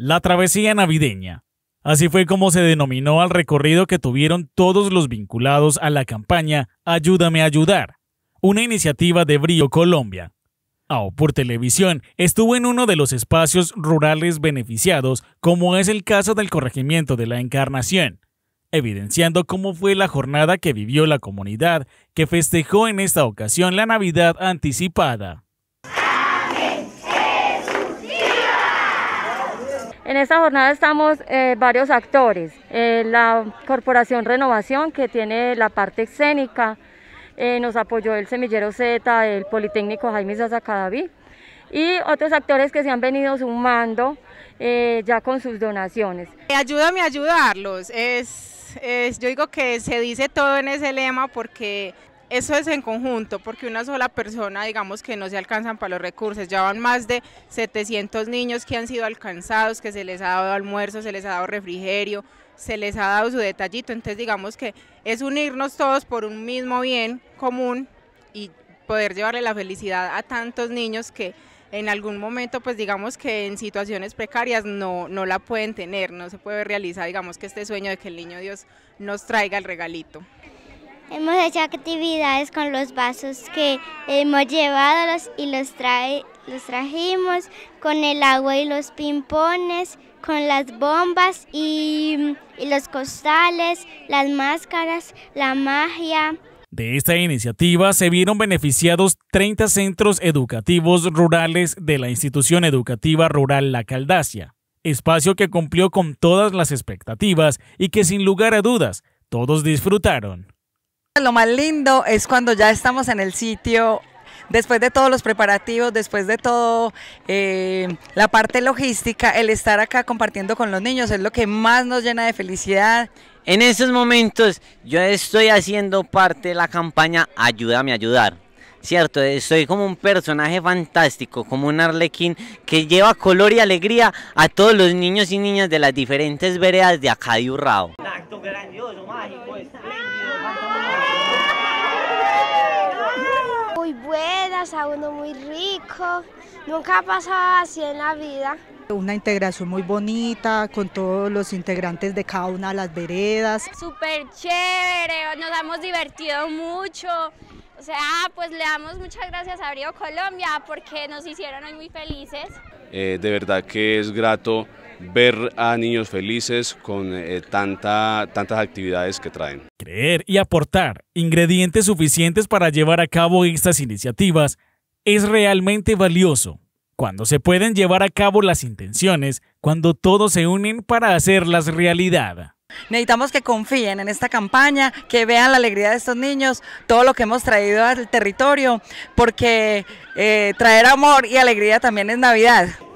la travesía navideña. Así fue como se denominó al recorrido que tuvieron todos los vinculados a la campaña Ayúdame a ayudar, una iniciativa de Brío Colombia. AO por Televisión estuvo en uno de los espacios rurales beneficiados, como es el caso del corregimiento de la Encarnación, evidenciando cómo fue la jornada que vivió la comunidad que festejó en esta ocasión la Navidad anticipada. En esta jornada estamos eh, varios actores, eh, la Corporación Renovación que tiene la parte escénica, eh, nos apoyó el Semillero Z, el Politécnico Jaime Sazacadaví y otros actores que se han venido sumando ya con sus donaciones. Ayúdame a ayudarlos, yo digo que se dice todo en ese lema porque eso es en conjunto, porque una sola persona, digamos que no se alcanzan para los recursos. Ya van más de 700 niños que han sido alcanzados, que se les ha dado almuerzo, se les ha dado refrigerio, se les ha dado su detallito. Entonces, digamos que es unirnos todos por un mismo bien común y poder llevarle la felicidad a tantos niños que en algún momento, pues digamos que en situaciones precarias no, no la pueden tener, no se puede realizar, digamos que este sueño de que el niño Dios nos traiga el regalito. Hemos hecho actividades con los vasos que hemos llevado y los, trae, los trajimos, con el agua y los pimpones, con las bombas y, y los costales, las máscaras, la magia. De esta iniciativa se vieron beneficiados 30 centros educativos rurales de la institución educativa rural La Caldacia, espacio que cumplió con todas las expectativas y que sin lugar a dudas todos disfrutaron lo más lindo es cuando ya estamos en el sitio después de todos los preparativos, después de todo eh, la parte logística, el estar acá compartiendo con los niños es lo que más nos llena de felicidad. En estos momentos yo estoy haciendo parte de la campaña Ayúdame a ayudar. Cierto, soy como un personaje fantástico, como un arlequín que lleva color y alegría a todos los niños y niñas de las diferentes veredas de acá de uno muy rico, nunca ha pasado así en la vida. Una integración muy bonita con todos los integrantes de cada una de las veredas. super chévere, nos hemos divertido mucho. O sea, pues le damos muchas gracias a Brío Colombia porque nos hicieron hoy muy felices. Eh, de verdad que es grato ver a niños felices con eh, tantas actividades que traen. Creer y aportar ingredientes suficientes para llevar a cabo estas iniciativas es realmente valioso cuando se pueden llevar a cabo las intenciones, cuando todos se unen para hacerlas realidad. Necesitamos que confíen en esta campaña, que vean la alegría de estos niños, todo lo que hemos traído al territorio, porque eh, traer amor y alegría también es Navidad.